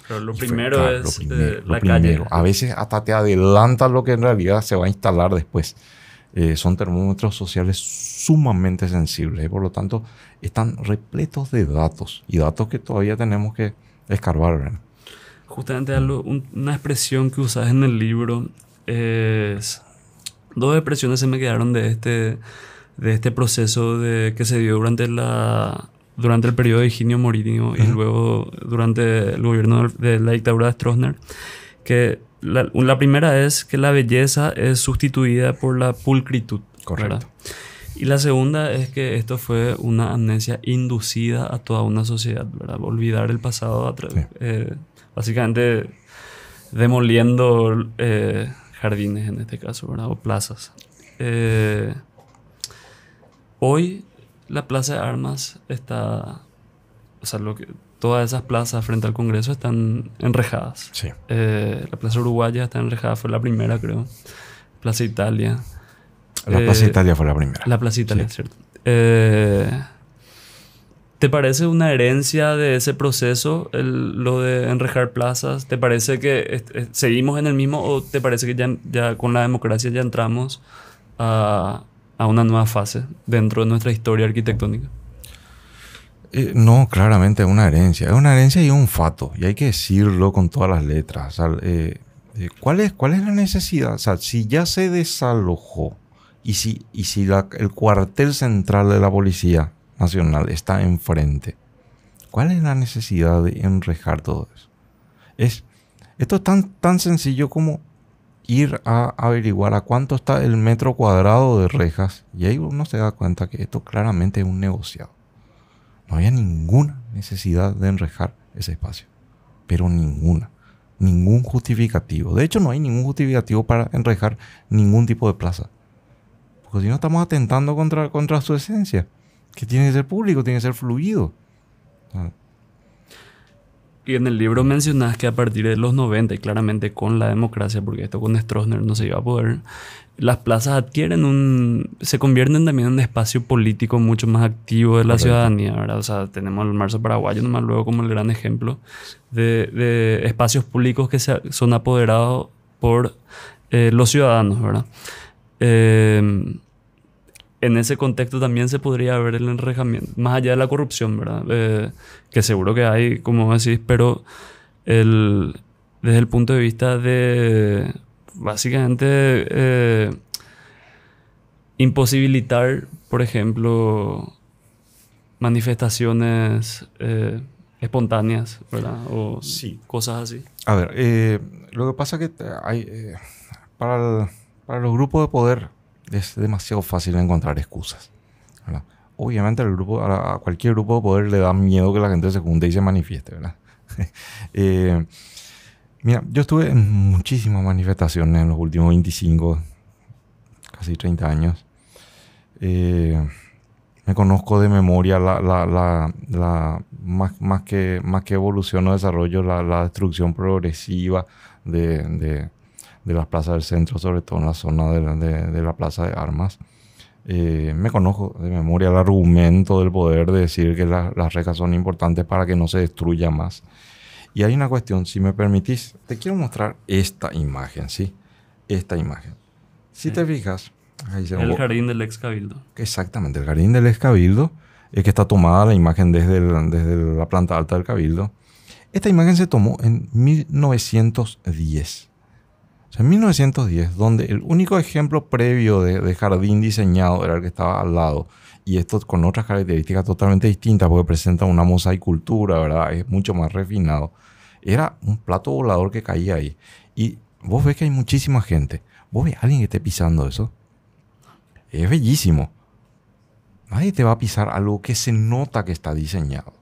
lo primero es lo primero, eh, la calle. A veces hasta te adelanta lo que en realidad se va a instalar después. Eh, son termómetros sociales sumamente sensibles y por lo tanto están repletos de datos y datos que todavía tenemos que escarbar. Justamente una expresión que usas en el libro es... Dos expresiones se me quedaron de este de este proceso de, que se dio durante la durante el periodo de Higinio Morinio y luego durante el gobierno de la dictadura de Stroessner, que la, primera es que la belleza es sustituida por la pulcritud. Correcto. Y la segunda es que esto fue una amnesia inducida a toda una sociedad, ¿verdad? Olvidar el pasado, eh, básicamente demoliendo eh, jardines en este caso, ¿verdad? O plazas. Eh, Hoy la Plaza de Armas está, o sea, lo que, todas esas plazas frente al Congreso están enrejadas. Sí. Eh, la Plaza Uruguaya está enrejada, fue la primera, creo. Plaza Italia. La Plaza eh, Italia fue la primera. La Plaza Italia, cierto. Eh, ¿Te parece una herencia de ese proceso, lo de enrejar plazas? ¿Te parece que seguimos en el mismo o te parece que ya, ya con la democracia ya entramos a a una nueva fase dentro de nuestra historia arquitectónica? Eh, no, claramente es una herencia. Es una herencia y un fato. Y hay que decirlo con todas las letras. Eh, eh, ¿cuál, es, ¿Cuál es la necesidad? si ya se desalojó y si, y si el cuartel central de la Policía Nacional está enfrente, ¿cuál es la necesidad de enrejar todo eso? Es, esto es tan, tan sencillo como ir a averiguar a cuánto está el metro cuadrado de rejas y ahí uno se da cuenta que esto claramente es un negociado. No había ninguna necesidad de enrejar ese espacio, pero ninguna, ningún justificativo. De hecho, no hay ningún justificativo para enrejar ningún tipo de plaza, porque si no estamos atentando contra, contra su esencia, que tiene que ser público, tiene que ser fluido. Y en el libro mencionas que a partir de los 90, y claramente con la democracia, porque esto con Stroessner no se iba a poder, las plazas adquieren un. se convierten también en un espacio político mucho más activo de la ciudadanía, ¿verdad? O sea, tenemos el marzo paraguayo, nomás luego como el gran ejemplo de, espacios públicos que se, son apoderados por eh, los ciudadanos, ¿verdad? Eh, en ese contexto también se podría ver el enrejamiento, más allá de la corrupción, ¿verdad? Eh, que seguro que hay, como decís, pero desde el punto de vista de, básicamente, eh, imposibilitar, por ejemplo, manifestaciones eh, espontáneas, ¿verdad? O sí. cosas así. A ver, lo que pasa es que hay, para, para los grupos de poder, es demasiado fácil encontrar excusas. Obviamente el grupo, a cualquier grupo de poder le da miedo que la gente se junte y se manifieste, ¿verdad? Eh, mira, yo estuve en muchísimas manifestaciones en los últimos 25, casi 30 años. Eh, me conozco de memoria la, más, que, más que evolución o desarrollo, la, destrucción progresiva de de las plazas del centro, sobre todo en la zona de, la plaza de armas. Eh, me conozco de memoria el argumento del poder de decir que las rejas son importantes para que no se destruya más. Y hay una cuestión, si me permitís, te quiero mostrar esta imagen, ¿sí? Esta imagen. Si te fijas... Ahí se el jardín del ex cabildo. Exactamente, el jardín del ex cabildo es que está tomada la imagen desde, desde la planta alta del cabildo. Esta imagen se tomó en 1910 en 1910, donde el único ejemplo previo de, jardín diseñado era el que estaba al lado, y esto con otras características totalmente distintas, porque presenta una mosaicultura, ¿verdad? Es mucho más refinado. Era un plato volador que caía ahí. Y vos ves que hay muchísima gente. Vos ves a alguien que esté pisando eso. Es bellísimo. Nadie te va a pisar algo que se nota que está diseñado.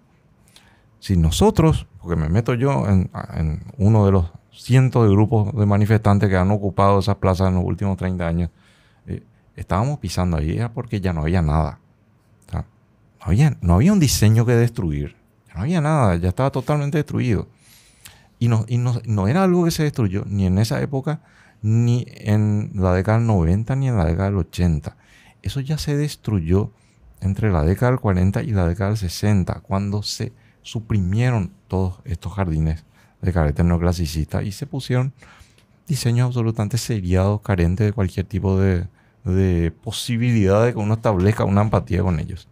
Si nosotros, porque me meto yo en, en uno de los cientos de grupos de manifestantes que han ocupado esas plazas en los últimos 30 años, eh, estábamos pisando ahí porque ya no había nada. no, había, un diseño que destruir. Ya no había nada, ya estaba totalmente destruido. Y, no, no era algo que se destruyó ni en esa época, ni en la década del 90, ni en la década del 80. Eso ya se destruyó entre la década del 40 y la década del 60, cuando se suprimieron todos estos jardines de carácter no y se pusieron diseños absolutamente seriados, carentes de cualquier tipo de, de posibilidad de que uno establezca una empatía con ellos.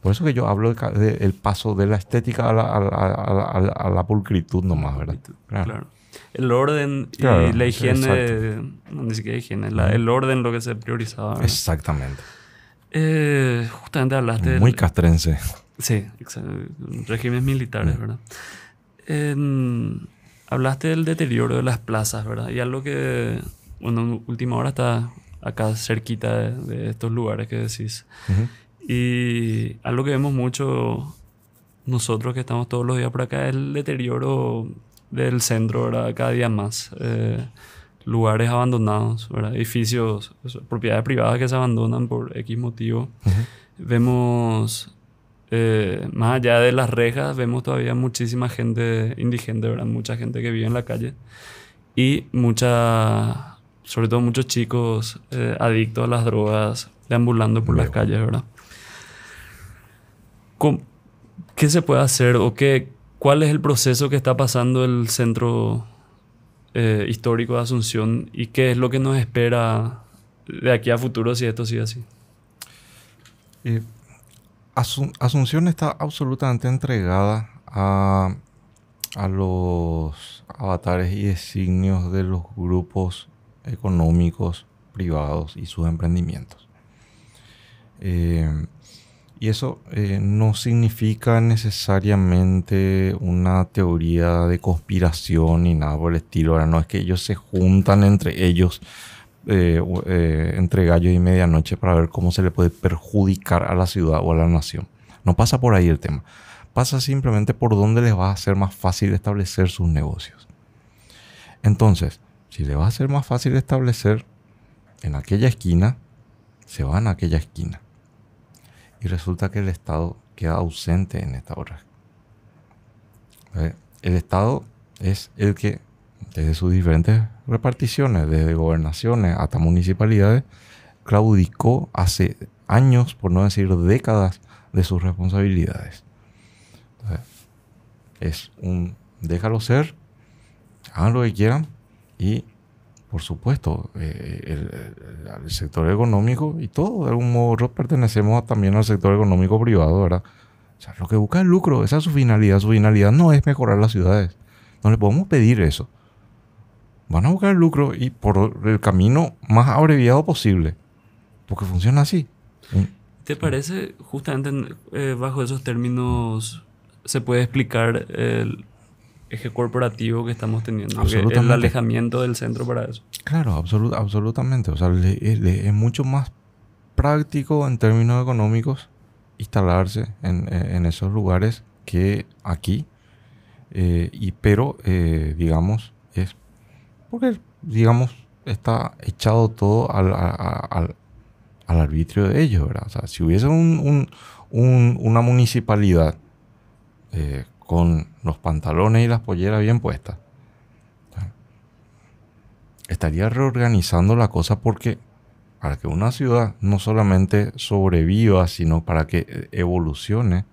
Por eso que yo hablo del paso de la estética a la, a, la pulcritud nomás, ¿verdad? Claro. El orden y la higiene, no, ni siquiera higiene, el orden lo que se priorizaba. Exactamente. Eh, justamente hablaste... Muy castrense. Sí, exacto, regímenes militares, ¿verdad? hablaste del deterioro de las plazas, ¿verdad? Y algo que, bueno, en última hora está acá cerquita de, estos lugares que decís. Y algo que vemos mucho nosotros que estamos todos los días por acá es el deterioro del centro, ¿verdad? Cada día más. Eh, lugares abandonados, ¿verdad? edificios, propiedades privadas que se abandonan por X motivo. Vemos eh, más allá de las rejas, vemos todavía muchísima gente indigente, ¿verdad? Mucha gente que vive en la calle y mucha, sobre todo muchos chicos eh, adictos a las drogas, deambulando por las calles, ¿verdad? ¿Qué se puede hacer o qué, cuál es el proceso que está pasando el centro eh, histórico de Asunción y qué es lo que nos espera de aquí a futuro si esto sigue así? Asunción está absolutamente entregada a, los avatares y designios de los grupos económicos privados y sus emprendimientos. Eh, y eso eh, no significa necesariamente una teoría de conspiración ni nada por el estilo. Ahora, no es que ellos se juntan entre ellos eh, eh, entre gallo y medianoche para ver cómo se le puede perjudicar a la ciudad o a la nación. No pasa por ahí el tema. Pasa simplemente por dónde les va a ser más fácil establecer sus negocios. Entonces, si les va a ser más fácil establecer en aquella esquina, se van a aquella esquina. Y resulta que el Estado queda ausente en esta hora. Eh, el Estado es el que desde sus diferentes reparticiones, desde gobernaciones hasta municipalidades, claudicó hace años, por no decir décadas, de sus responsabilidades. Entonces, es un déjalo ser, hagan lo que quieran y, por supuesto, eh, el, sector económico y todo, de algún modo, nosotros pertenecemos también al sector económico privado, ¿verdad? O sea, lo que busca es lucro, esa es su finalidad. Su finalidad no es mejorar las ciudades. No le podemos pedir eso van a buscar el lucro y por el camino más abreviado posible. Porque funciona así. ¿Te parece, justamente eh, bajo esos términos, se puede explicar el eje corporativo que estamos teniendo? Absolutamente. El alejamiento del centro para eso. Claro, absolutamente. O sea, eh, es mucho más práctico en términos económicos instalarse en, eh, esos lugares que aquí. y, pero, digamos, porque, digamos, está echado todo al, arbitrio de ellos, si hubiese una municipalidad eh, con los pantalones y las polleras bien puestas, estaría reorganizando la cosa porque para que una ciudad no solamente sobreviva, sino para que eh, evolucione,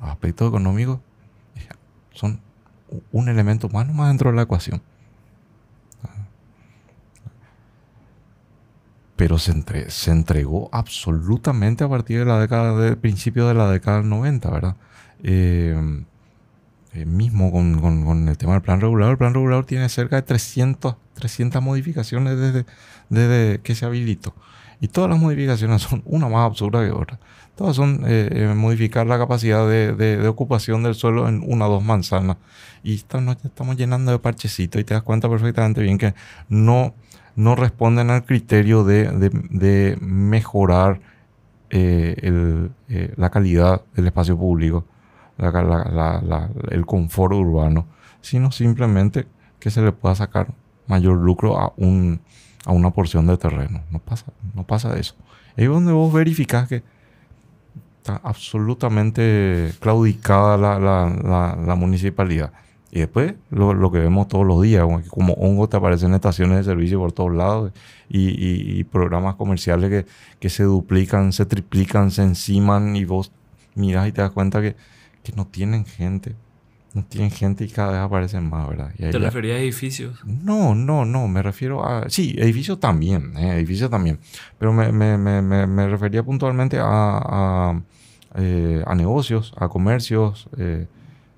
los aspectos económicos eh, son un elemento más más dentro de la ecuación. pero se, entregó absolutamente a partir de la década, del principio de la década del 90, ¿verdad? Eh, eh, mismo con, el tema del plan regulador, el plan regulador tiene cerca de 300, modificaciones desde que se habilitó. Y todas las modificaciones son una más absurda que otra. Todas son eh, eh, modificar la capacidad de, ocupación del suelo en una o dos manzanas. Y esta noche estamos llenando de parchecitos y te das cuenta perfectamente bien que no, no responden al criterio de, mejorar eh, la calidad del espacio público, el confort urbano, sino simplemente que se le pueda sacar mayor lucro a un a una porción de terreno. No pasa, no pasa eso. es donde vos verificás que está absolutamente claudicada la, municipalidad. Y después lo, que vemos todos los días, como hongo te aparecen estaciones de servicio por todos lados y, y, y programas comerciales que, que, se duplican, se triplican, se enciman y vos miras y te das cuenta que, que no tienen gente no tienen gente y cada vez aparecen más, ¿verdad? ¿Te referías a edificios? No, no, no, me refiero a... Sí, edificios también, eh, edificios también. Pero me, refería puntualmente a, a, eh, negocios, a comercios. Eh,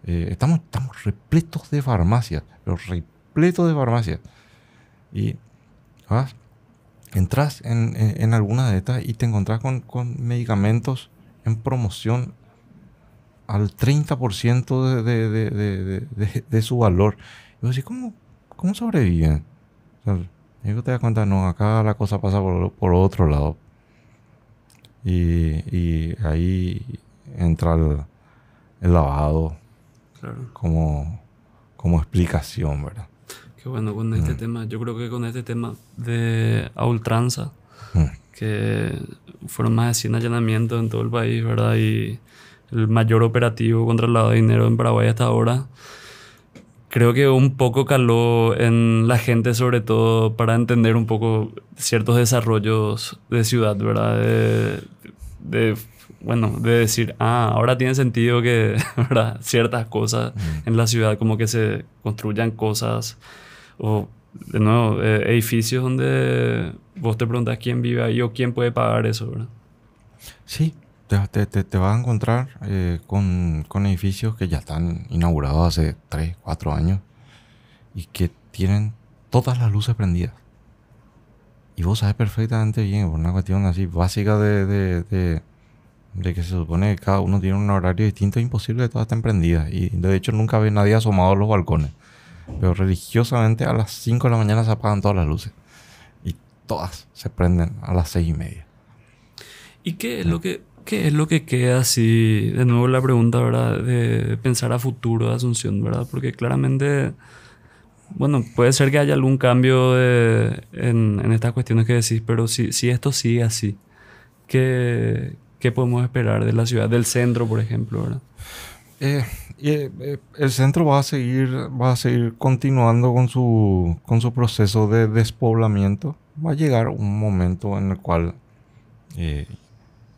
estamos, estamos repletos de farmacias, pero repletos de farmacias. Y, Entras en, alguna de estas y te encontrás con, con medicamentos en promoción al 30% de, de, de, de, su valor. Y vos decís, ¿cómo, sobreviven? O yo te das cuenta, no, acá la cosa pasa por, por otro lado. Y, y, ahí entra el, lavado como, como explicación, ¿verdad? Qué bueno con este mm. tema. Yo creo que con este tema de a ultranza, mm. que fueron más de 100 allanamientos en todo el país, ¿verdad? Y el mayor operativo contra el lavado de dinero en Paraguay hasta ahora. Creo que un poco caló en la gente, sobre todo para entender un poco ciertos desarrollos de ciudad, ¿verdad? De, bueno, de decir, ah, ahora tiene sentido que ciertas cosas en la ciudad, como que se construyan cosas o de nuevo, eh, edificios donde vos te preguntas quién vive ahí o quién puede pagar eso, ¿verdad? Sí, te, vas a encontrar eh, con, edificios que ya están inaugurados hace 3, 4 años y que tienen todas las luces prendidas. Y vos sabes perfectamente bien, por una cuestión así básica de, que se supone que cada uno tiene un horario distinto, es imposible que todas estén prendidas. Y de hecho nunca ve nadie asomado a los balcones. Pero religiosamente a las 5 de la mañana se apagan todas las luces. Y todas se prenden a las 6 y media. ¿Y qué es lo que ¿qué es lo que queda si, de nuevo la pregunta, ¿verdad? De pensar a futuro de Asunción, ¿verdad? Porque claramente, bueno, puede ser que haya algún cambio en, estas cuestiones que decís, pero si, si esto sigue así, ¿qué, ¿qué podemos esperar de la ciudad, del centro, por ejemplo, ¿verdad? Eh, eh, el centro va a seguir, va a seguir continuando con su, con su proceso de despoblamiento. Va a llegar un momento en el cual eh,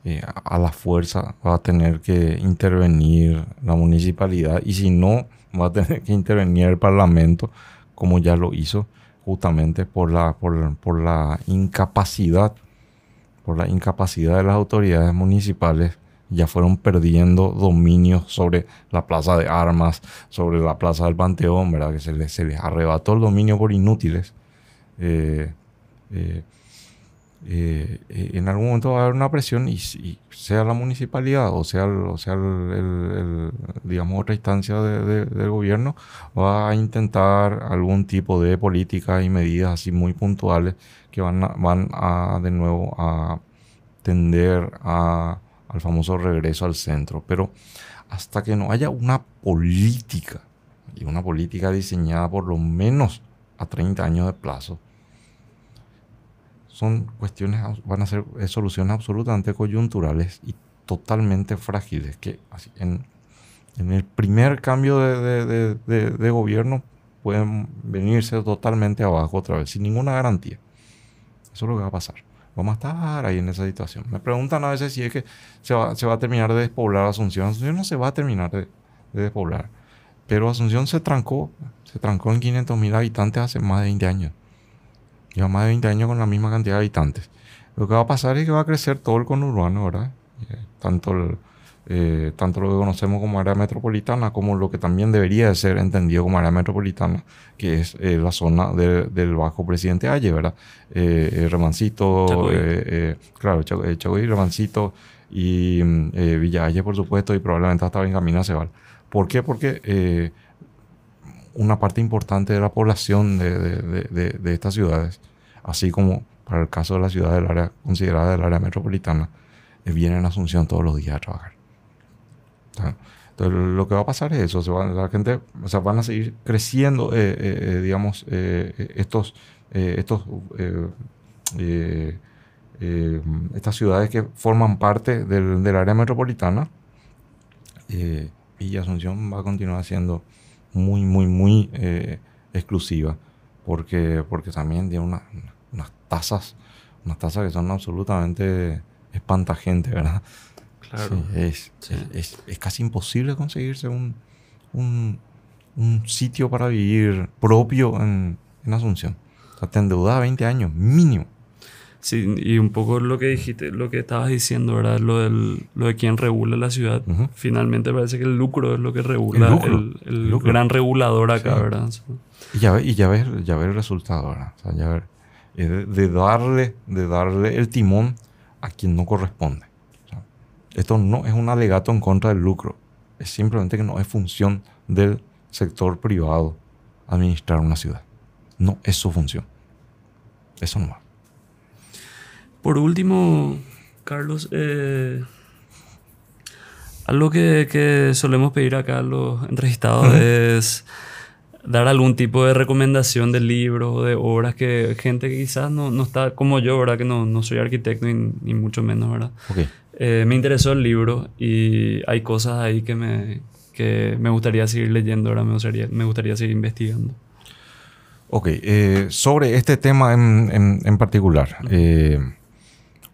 eh, a la fuerza va a tener que intervenir la municipalidad y si no, va a tener que intervenir el Parlamento, como ya lo hizo justamente por la, por, la incapacidad, por la incapacidad de las autoridades municipales ya fueron perdiendo dominio sobre la plaza de armas, sobre la plaza del Panteón, ¿verdad? Que se les, se arrebató el dominio por inútiles. Eh, eh, eh, en algún momento va a haber una presión y, sea la municipalidad o sea, o sea digamos otra instancia del gobierno va a intentar algún tipo de políticas y medidas así muy puntuales que van van a de nuevo a tender al famoso regreso al centro pero hasta que no haya una política y una política diseñada por lo menos a 30 años de plazo son cuestiones, van a ser eh, soluciones absolutamente coyunturales y totalmente frágiles, que así, en, el primer cambio de, de, gobierno pueden venirse totalmente abajo otra vez, sin ninguna garantía. Eso es lo que va a pasar. Vamos a estar ahí en esa situación. Me preguntan a veces si es que se va, se va a terminar de despoblar Asunción. Asunción no se va a terminar de, despoblar. Pero Asunción se trancó, se trancó en 500.000 habitantes hace más de 20 años. Lleva más de 20 años con la misma cantidad de habitantes. Lo que va a pasar es que va a crecer todo el conurbano, ¿verdad? Eh, tanto, eh, tanto lo que conocemos como área metropolitana como lo que también debería de ser entendido como área metropolitana, que es eh, la zona del Bajo Presidente Valle, ¿verdad? Eh, Remancito, claro, Remancito y mm, Villa por supuesto, y probablemente hasta Benjamín Aceval. ¿Por qué? Porque una parte importante de la población de estas ciudades así como para el caso de la ciudad del área considerada del área metropolitana, viene eh, vienen a Asunción todos los días a trabajar. Entonces, lo que va a pasar es eso, la gente, o sea, van a seguir creciendo, eh, eh, digamos, estos, estos estas ciudades que forman parte del, área metropolitana. y Asunción va a continuar siendo muy, muy, muy exclusiva, porque, porque también tiene una tasas, unas tasas que son absolutamente espantagentes, ¿verdad? Claro. es, Es, es, casi imposible conseguirse un, un, un, sitio para vivir propio en, en Asunción. O sea, te endeudas 20 años, mínimo. Sí, y un poco lo que dijiste, lo que estabas diciendo, ¿verdad? Lo, del, lo de quién regula la ciudad. Finalmente parece que el lucro es lo que regula, el, el, gran regulador acá, ¿verdad? Y, ya, y ya ves, ya ves el resultado, ¿verdad? O sea, ya es de, darle, de darle el timón a quien no corresponde. esto no es un alegato en contra del lucro, es simplemente que no es función del sector privado administrar una ciudad. No es su función. Eso no va. Por último, Carlos, eh, algo que, solemos pedir acá a los entrevistados es dar algún tipo de recomendación de libros de obras que gente quizás no, está como yo, ¿verdad? Que no, soy arquitecto ni, mucho menos, ¿verdad? Okay. Eh, me interesó el libro y hay cosas ahí que me, que me gustaría seguir leyendo, ahora me gustaría, me gustaría seguir investigando. Ok, eh, sobre este tema en, en, en particular,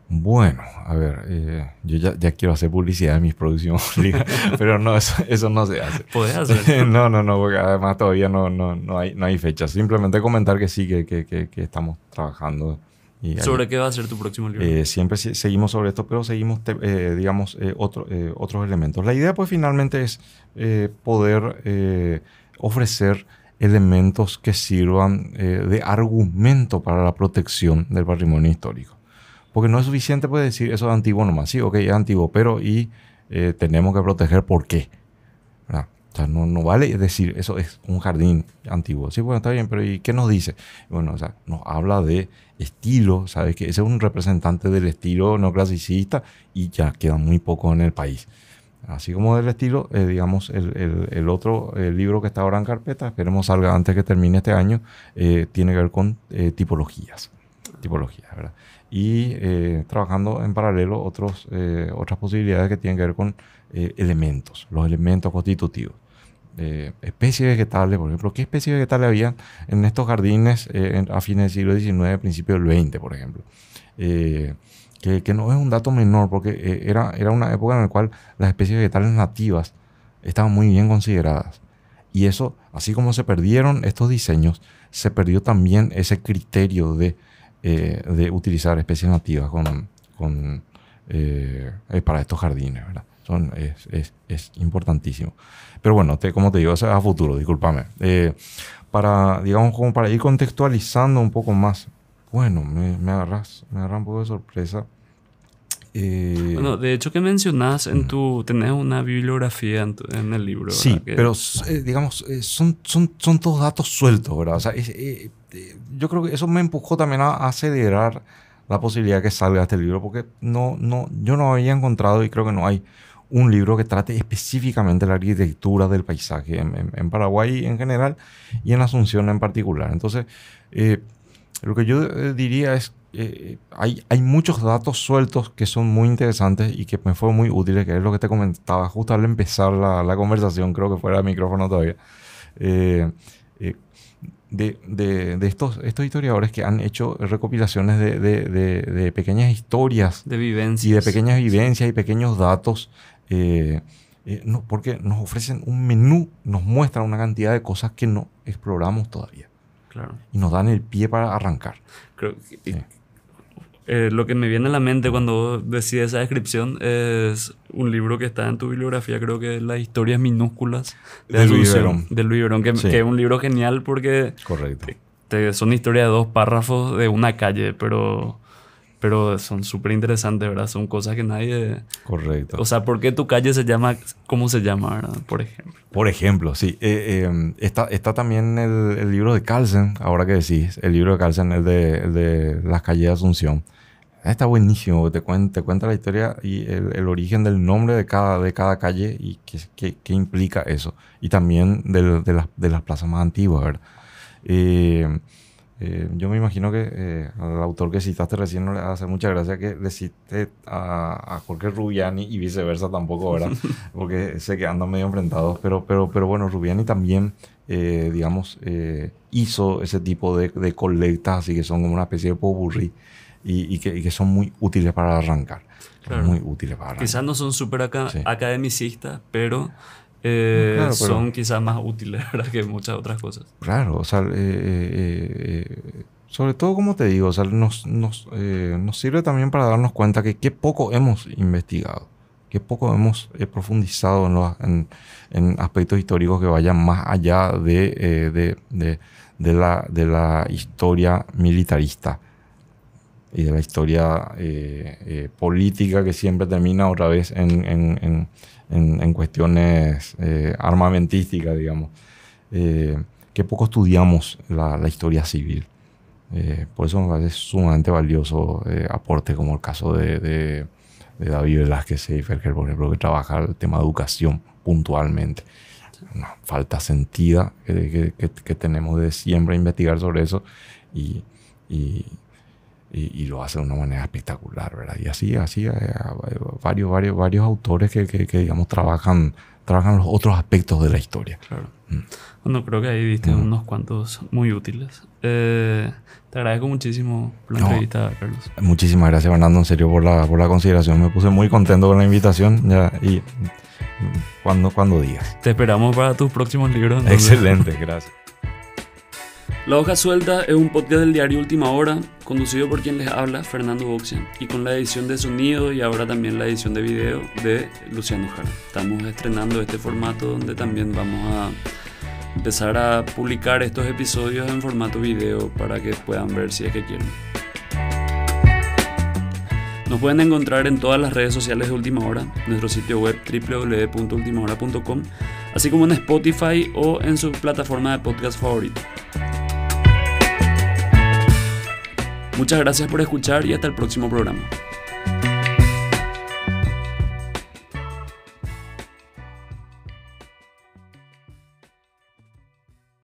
bueno, a ver, eh, yo ya, quiero hacer publicidad de mis producciones, pero no, eso, no se hace. Puedes hacer. no, no, no, porque además todavía no, no, hay, no hay fecha. Simplemente comentar que sí, que, estamos trabajando. Y ¿Sobre qué va a ser tu próximo libro? Eh, siempre seguimos sobre esto, pero seguimos, eh, digamos, otro, otros elementos. La idea, pues, finalmente es poder ofrecer elementos que sirvan de argumento para la protección del patrimonio histórico. Porque no es suficiente pues, decir eso es antiguo nomás. Sí, ok, es antiguo, pero y eh, tenemos que proteger por qué. O sea, no, no vale decir eso es un jardín antiguo. Sí, bueno, está bien, pero ¿y qué nos dice? Bueno, o sea, nos habla de estilo, ¿sabes? Que ese es un representante del estilo neoclasicista y ya quedan muy pocos en el país. Así como del estilo, eh, digamos, el, otro libro que está ahora en carpeta, esperemos salga antes que termine este año, eh, tiene que ver con tipologías tipología, ¿verdad? Y eh, trabajando en paralelo otros, eh, otras posibilidades que tienen que ver con eh, elementos, los elementos constitutivos. especies vegetales, por ejemplo, ¿qué especies vegetales había en estos jardines a fines del siglo XIX, principios del XX, por ejemplo? Que, no es un dato menor, porque era, era una época en la cual las especies vegetales nativas estaban muy bien consideradas. Y eso, así como se perdieron estos diseños, se perdió también ese criterio de eh, de utilizar especies nativas con, con eh, para estos jardines, Son, es, importantísimo. Pero bueno, te, como te digo, es a futuro, discúlpame. Eh, para, digamos, como para ir contextualizando un poco más, bueno, me, agarras, me agarra un poco de sorpresa eh, bueno, de hecho que mencionas en tu, tenés una bibliografía en, el libro. Sí, pero eh, digamos, eh, son, son, son todos datos sueltos, ¿verdad? O sea, yo creo que eso me empujó también a acelerar la posibilidad que salga este libro, porque no, no, yo no había encontrado y creo que no hay un libro que trate específicamente la arquitectura del paisaje en Paraguay en general y en Asunción en particular. Entonces, lo que yo diría es eh, hay, hay muchos datos sueltos que son muy interesantes y que me fue muy útiles, que es lo que te comentaba justo al empezar la, conversación, creo que fuera el micrófono todavía, eh, eh, de, estos, estos historiadores que han hecho recopilaciones de, pequeñas historias. De vivencias. Y de pequeñas vivencias y pequeños datos. No, porque nos ofrecen un menú, nos muestran una cantidad de cosas que no exploramos todavía. Claro. Y nos dan el pie para arrancar. Creo que, eh, lo que me viene a la mente cuando decís esa descripción es un libro que está en tu bibliografía, creo que es Las historias minúsculas de, Luis De Luis que, es un libro genial porque... son historias de dos párrafos de una calle, pero pero son súper interesantes, ¿verdad? Son cosas que nadie... Correcto. O sea, ¿por qué tu calle se llama, cómo se llama, ¿verdad? Por ejemplo. Por ejemplo, sí. Eh, eh, está, está también el, el, libro de Carlsen, ahora que decís, el libro de Carlsen, el de, de Las calles de Asunción. Ah, está buenísimo, te cuenta, cuenta la historia y el, el, origen del nombre de cada, de cada calle y qué, qué, qué implica eso. Y también de, las de, las plazas más antiguas, ¿verdad? Eh, eh, yo me imagino que eh, al autor que citaste recién no le hace mucha gracia que le cite a, a Jorge Rubiani y viceversa tampoco, ¿verdad? Porque sé que andan medio enfrentados, pero, pero, pero bueno, Rubiani también, eh, digamos, hizo ese tipo de, de, colectas, así que son como una especie de popurrí y, y, que, son muy útiles para arrancar. Muy útiles para Quizás no son súper academicistas, pero... Eh, ah, son quizás más útiles que muchas otras cosas. Claro, o sea, eh, eh, sobre todo como te digo, o sea, nos, nos, nos, sirve también para darnos cuenta que qué poco hemos investigado, qué poco hemos profundizado en, en, aspectos históricos que vayan más allá de, de, de, de la, historia militarista y de la historia eh, eh, política que siempre termina otra vez en, en, en, cuestiones eh, armamentísticas, digamos. que poco estudiamos la, historia civil. por eso me parece sumamente valioso aporte como el caso de, de, de David Velázquez Seiferger, por ejemplo, que trabaja el tema de educación puntualmente. Una falta sentida que, que, tenemos de siempre investigar sobre eso y y, lo hace de una manera espectacular, ¿verdad? Y así, así, eh, varios, varios, varios autores que, que, digamos, trabajan, trabajan los otros aspectos de la historia. Claro. Mm. Bueno, creo que ahí viste unos cuantos muy útiles. Eh, te agradezco muchísimo por la entrevista, Carlos. Muchísimas gracias, Fernando, en serio, por la, por la consideración. Me puse muy contento con la invitación y cuando, cuando digas. Te esperamos para tus próximos libros. Excelente, gracias. La Hoja Suelta es un podcast del diario Última Hora conducido por quien les habla, Fernando Boxian, y con la edición de sonido y ahora también la edición de video de Luciano Jara. Estamos estrenando este formato donde también vamos a empezar a publicar estos episodios en formato video para que puedan ver si es que quieren. Nos pueden encontrar en todas las redes sociales de Última Hora, nuestro sitio web www.ultimahora.com, así como en Spotify o en su plataforma de podcast favorita. Muchas gracias por escuchar y hasta el próximo programa.